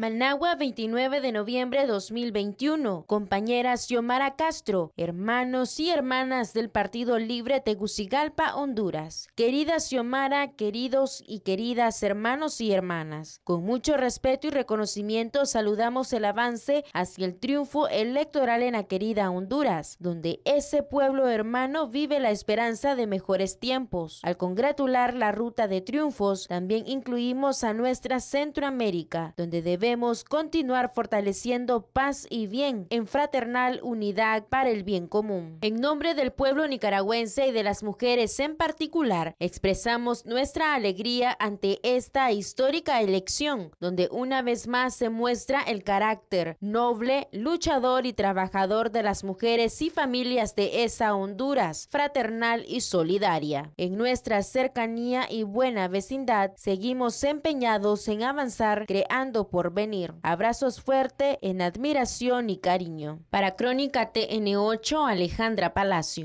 Managua, 29 de noviembre de 2021. Compañeras Xiomara Castro, hermanos y hermanas del Partido Libre Tegucigalpa, Honduras. Querida Yomara, queridos y queridas hermanos y hermanas, con mucho respeto y reconocimiento saludamos el avance hacia el triunfo electoral en la querida Honduras, donde ese pueblo hermano vive la esperanza de mejores tiempos. Al congratular la ruta de triunfos, también incluimos a nuestra Centroamérica, donde debemos continuar fortaleciendo paz y bien en fraternal unidad para el bien común. En nombre del pueblo nicaragüense y de las mujeres en particular, expresamos nuestra alegría ante esta histórica elección, donde una vez más se muestra el carácter noble, luchador y trabajador de las mujeres y familias de esa Honduras, fraternal y solidaria. En nuestra cercanía y buena vecindad, seguimos empeñados en avanzar creando por venir. Abrazos fuerte en admiración y cariño. Para Crónica TN8, Alejandra Palacio.